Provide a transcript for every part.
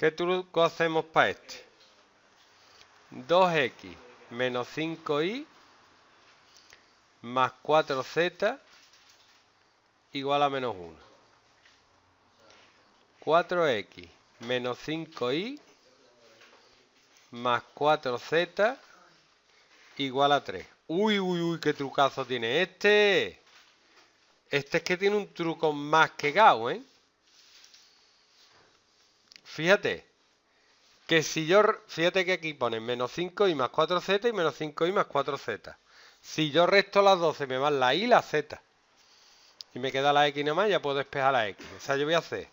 ¿Qué truco hacemos para este? 2x menos 5y más 4z igual a menos 1. 4x menos 5y más 4z igual a 3. Uy, uy, uy, qué trucazo tiene este. Este es que tiene un truco más que Gao, ¿eh? Fíjate. Que si yo... Fíjate que aquí ponen menos 5i más 4z y menos 5i más 4z. Si yo resto las 12 me van la i y la z. Y me queda la x nomás ya puedo despejar la x. O sea, yo voy a hacer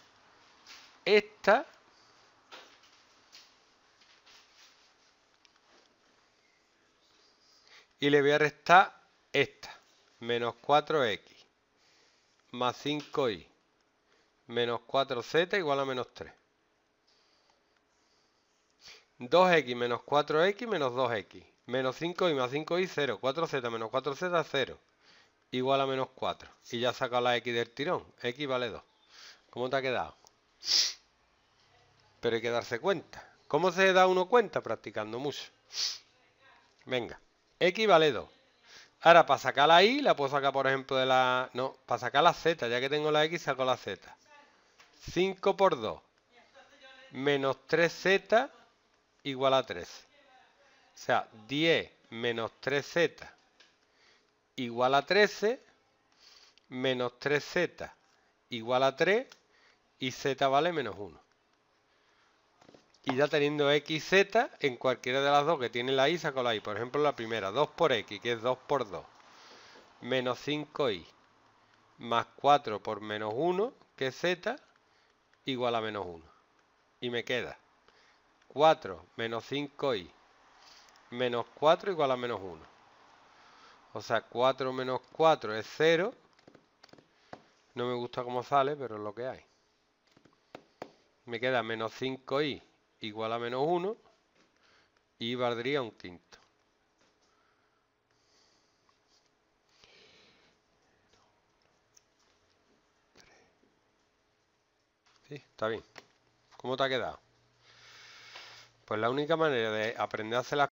esta... Y le voy a restar esta. Menos 4x más 5y menos 4z igual a menos 3. 2x menos 4x menos 2x. Menos 5y más 5y, 0. 4z menos 4z, 0. Igual a menos 4. Y ya saca la x del tirón. x vale 2. ¿Cómo te ha quedado? Pero hay que darse cuenta. ¿Cómo se da uno cuenta? Practicando mucho. Venga. x vale 2. Ahora, para sacar la y, la puedo sacar, por ejemplo, de la... No, para sacar la z. Ya que tengo la x, saco la z. 5 por 2. Menos 3z igual a 13. O sea, 10 menos 3z igual a 13, menos 3z igual a 3 y z vale menos 1. Y ya teniendo x, z en cualquiera de las dos que tiene la i, saco la i. Por ejemplo, la primera, 2 por x, que es 2 por 2, menos 5i, más 4 por menos 1, que es z, igual a menos 1. Y me queda 4 menos 5i. Menos 4 igual a menos 1. O sea, 4 menos 4 es 0. No me gusta cómo sale, pero es lo que hay. Me queda menos 5i igual a menos 1. Y valdría un quinto. Sí, está bien. ¿Cómo te ha quedado? Pues la única manera de aprender a hacer las